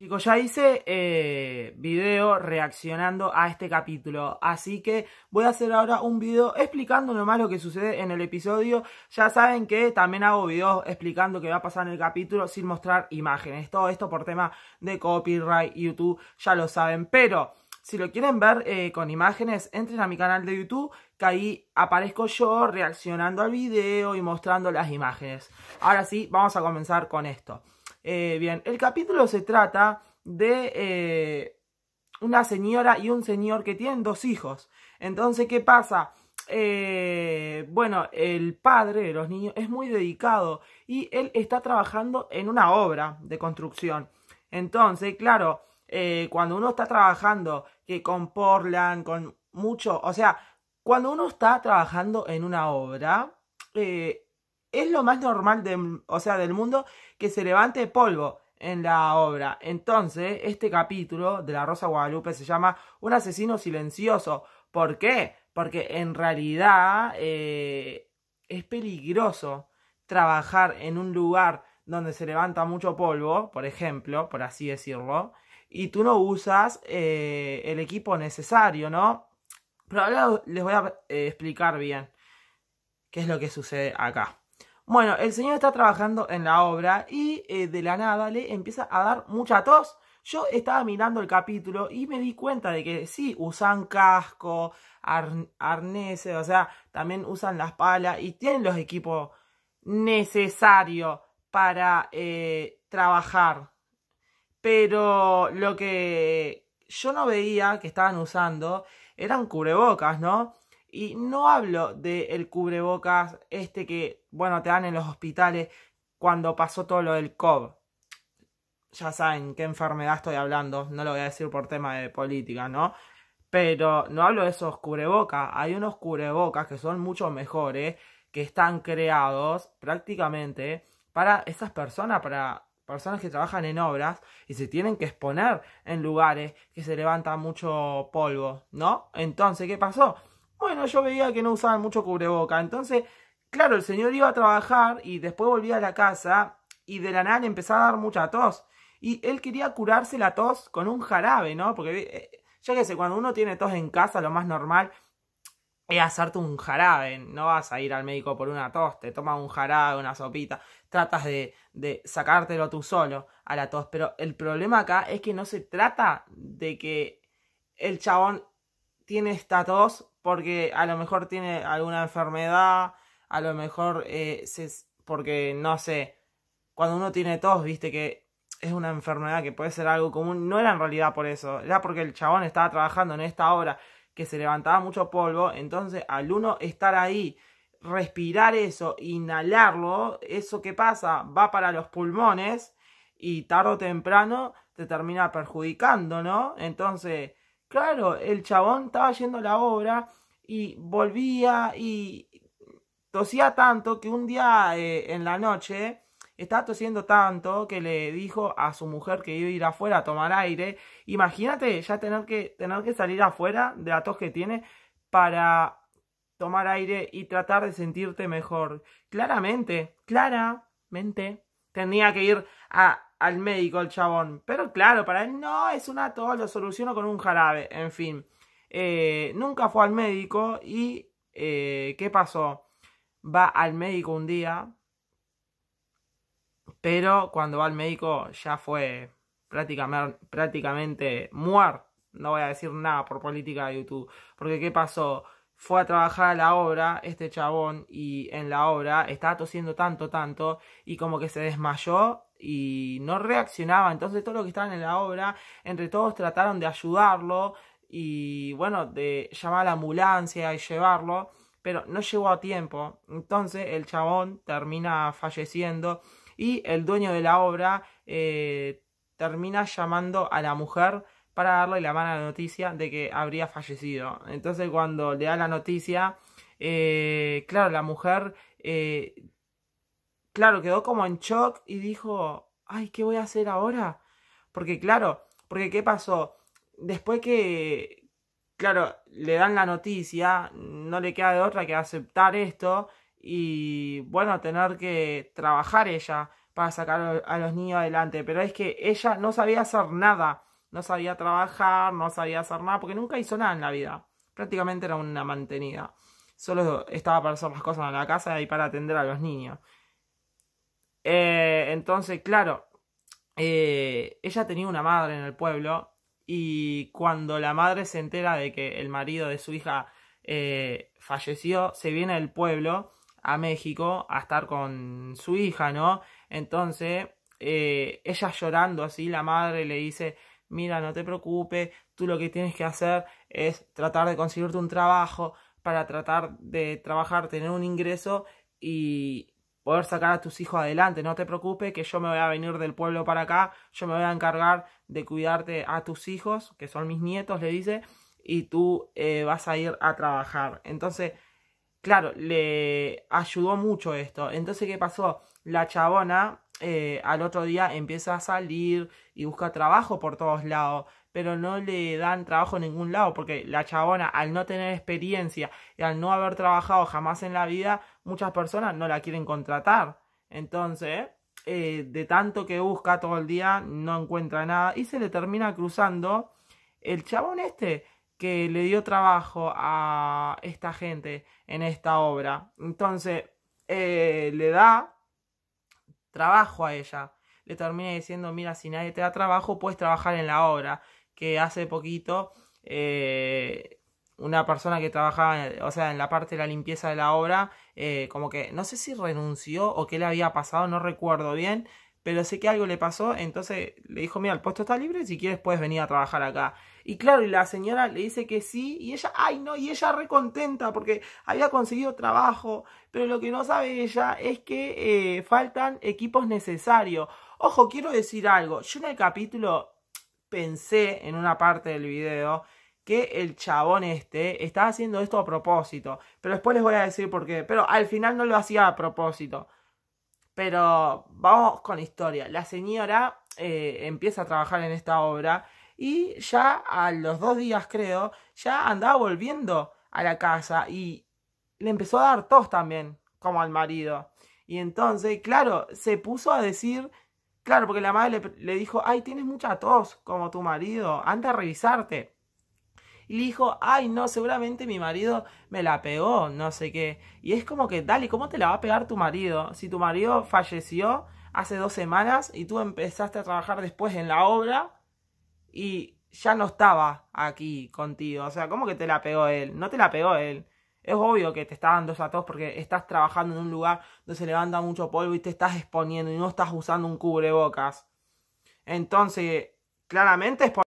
Chicos, ya hice eh, video reaccionando a este capítulo, así que voy a hacer ahora un video explicando nomás lo que sucede en el episodio. Ya saben que también hago videos explicando qué va a pasar en el capítulo sin mostrar imágenes. Todo esto por tema de copyright, YouTube, ya lo saben. Pero si lo quieren ver eh, con imágenes, entren a mi canal de YouTube, que ahí aparezco yo reaccionando al video y mostrando las imágenes. Ahora sí, vamos a comenzar con esto. Eh, bien, el capítulo se trata de eh, una señora y un señor que tienen dos hijos. Entonces, ¿qué pasa? Eh, bueno, el padre de los niños es muy dedicado y él está trabajando en una obra de construcción. Entonces, claro, cuando uno está trabajando que con Portland, con mucho, o sea, cuando uno está trabajando en una obra, es lo más normal o sea, del mundo que se levante polvo en la obra. Entonces, este capítulo de La Rosa Guadalupe se llama Un asesino silencioso. ¿Por qué? Porque en realidad eh, es peligroso trabajar en un lugar donde se levanta mucho polvo, por ejemplo, por así decirlo, y tú no usas eh, el equipo necesario, ¿no? Pero ahora les voy a eh, explicar bien qué es lo que sucede acá. Bueno, el señor está trabajando en la obra y eh, de la nada le empieza a dar mucha tos. Yo estaba mirando el capítulo y me di cuenta de que sí, usan casco, arneses, o sea, también usan las palas y tienen los equipos necesarios para eh, trabajar. Pero lo que yo no veía que estaban usando eran cubrebocas, ¿no? Y no hablo del cubrebocas este que, bueno, te dan en los hospitales cuando pasó todo lo del COVID. Ya saben qué enfermedad estoy hablando, no lo voy a decir por tema de política, ¿no? Pero no hablo de esos cubrebocas, hay unos cubrebocas que son mucho mejores, que están creados prácticamente para esas personas, para personas que trabajan en obras y se tienen que exponer en lugares que se levanta mucho polvo, ¿no? Entonces, ¿qué pasó? Bueno, yo veía que no usaban mucho cubreboca. Entonces, claro, el señor iba a trabajar y después volvía a la casa y de la nada le empezaba a dar mucha tos. Y él quería curarse la tos con un jarabe, ¿no? Porque, eh, ya que sé, cuando uno tiene tos en casa, lo más normal es hacerte un jarabe. No vas a ir al médico por una tos, te tomas un jarabe, una sopita. Tratas de sacártelo tú solo a la tos. Pero el problema acá es que no se trata de que el chabón tiene esta tos porque a lo mejor tiene alguna enfermedad, a lo mejor eh, se, porque no sé, cuando uno tiene tos, viste que es una enfermedad que puede ser algo común, no era en realidad por eso, era porque el chabón estaba trabajando en esta obra. que se levantaba mucho polvo, entonces al uno estar ahí, respirar eso, inhalarlo, eso que pasa va para los pulmones y tarde o temprano te termina perjudicando, ¿no? Entonces Claro, el chabón estaba yendo a la obra y volvía y tosía tanto que un día eh, en la noche estaba tosiendo tanto que le dijo a su mujer que iba a ir afuera a tomar aire. Imagínate ya tener que, tener que salir afuera de la tos que tiene para tomar aire y tratar de sentirte mejor. Claramente, claramente, tenía que ir a al médico, el chabón. Pero claro, para él no es una todo lo soluciono con un jarabe. En fin, eh, nunca fue al médico y eh, ¿qué pasó? Va al médico un día, pero cuando va al médico ya fue prácticamente, prácticamente muerto. No voy a decir nada por política de YouTube. Porque ¿qué pasó? Fue a trabajar a la obra este chabón y en la obra estaba tosiendo tanto, tanto y como que se desmayó y no reaccionaba. Entonces todos los que estaban en la obra, entre todos trataron de ayudarlo y bueno, de llamar a la ambulancia y llevarlo, pero no llegó a tiempo. Entonces el chabón termina falleciendo y el dueño de la obra eh, termina llamando a la mujer para darle la mala noticia de que habría fallecido. Entonces cuando le da la noticia, eh, claro, la mujer eh, claro, quedó como en shock y dijo, ay, ¿qué voy a hacer ahora? Porque claro, porque ¿qué pasó? Después que, claro, le dan la noticia, no le queda de otra que aceptar esto y, bueno, tener que trabajar ella para sacar a los niños adelante. Pero es que ella no sabía hacer nada, no sabía trabajar, no sabía hacer nada, porque nunca hizo nada en la vida. Prácticamente era una mantenida. Solo estaba para hacer las cosas en la casa y para atender a los niños. Eh, entonces, claro, eh, ella tenía una madre en el pueblo y cuando la madre se entera de que el marido de su hija eh, falleció, se viene al pueblo a México a estar con su hija, ¿no? Entonces, ella llorando así, la madre le dice, mira, no te preocupes, tú lo que tienes que hacer es tratar de conseguirte un trabajo para tratar de trabajar, tener un ingreso y, poder sacar a tus hijos adelante. No te preocupes que yo me voy a venir del pueblo para acá, yo me voy a encargar de cuidarte a tus hijos, que son mis nietos, le dice, y tú eh, vas a ir a trabajar. Entonces, claro, le ayudó mucho esto. Entonces, ¿qué pasó? La chabona eh, al otro día empieza a salir y busca trabajo por todos lados, pero no le dan trabajo en ningún lado, porque la chabona, al no tener experiencia y al no haber trabajado jamás en la vida, muchas personas no la quieren contratar. Entonces, eh, de tanto que busca todo el día, no encuentra nada y se le termina cruzando el chabón este que le dio trabajo a esta gente en esta obra. Entonces, eh, le da trabajo a ella. Le termina diciendo, mira, si nadie te da trabajo, puedes trabajar en la obra. Que hace poquito eh, una persona que trabajaba, eh, o sea, en la parte de la limpieza de la obra, eh, como que no sé si renunció o qué le había pasado, no recuerdo bien, pero sé que algo le pasó, entonces le dijo, mira, el puesto está libre, si quieres puedes venir a trabajar acá. Y claro, y la señora le dice que sí, y ella, ay no, y ella recontenta porque había conseguido trabajo, pero lo que no sabe ella es que eh, faltan equipos necesarios. Ojo, quiero decir algo, yo en el capítulo pensé en una parte del video que el chabón este estaba haciendo esto a propósito. Pero después les voy a decir por qué. Pero al final no lo hacía a propósito. Pero vamos con historia. La señora eh, empieza a trabajar en esta obra y ya a los dos días creo, ya andaba volviendo a la casa y le empezó a dar tos también, como al marido. Y entonces, claro, se puso a decir, claro, porque la madre le, le dijo, ay, tienes mucha tos como tu marido, anda a revisarte y le dijo, ay no, seguramente mi marido me la pegó, no sé qué. Y es como que, dale, ¿cómo te la va a pegar tu marido? Si tu marido falleció hace dos semanas y tú empezaste a trabajar después en la obra y ya no estaba aquí contigo. O sea, ¿cómo que te la pegó él? No te la pegó él. Es obvio que te está dando esa tos porque estás trabajando en un lugar donde se levanta mucho polvo y te estás exponiendo y no estás usando un cubrebocas. Entonces, claramente es por